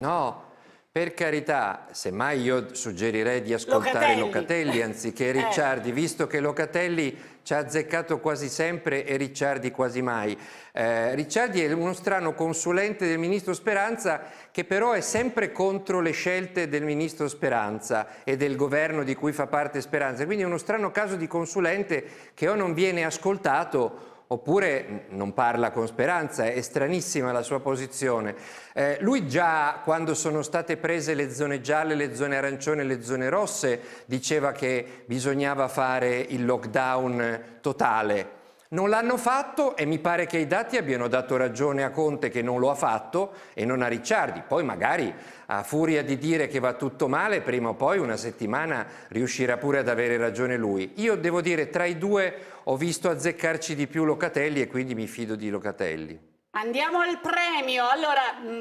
No, per carità, semmai io suggerirei di ascoltare Locatelli, Locatelli anziché eh. Ricciardi, eh. visto che Locatelli ci ha azzeccato quasi sempre e Ricciardi quasi mai. Eh, Ricciardi è uno strano consulente del ministro Speranza che però è sempre contro le scelte del ministro Speranza e del governo di cui fa parte Speranza. Quindi è uno strano caso di consulente che o non viene ascoltato oppure non parla con speranza, è stranissima la sua posizione. Eh, lui già quando sono state prese le zone gialle, le zone arancione, le zone rosse, diceva che bisognava fare il lockdown totale. Non l'hanno fatto e mi pare che i dati abbiano dato ragione a Conte che non lo ha fatto e non a Ricciardi. Poi magari a furia di dire che va tutto male, prima o poi una settimana riuscirà pure ad avere ragione lui. Io devo dire, tra i due ho visto azzeccarci di più Locatelli e quindi mi fido di Locatelli. Andiamo al premio. Allora, mm,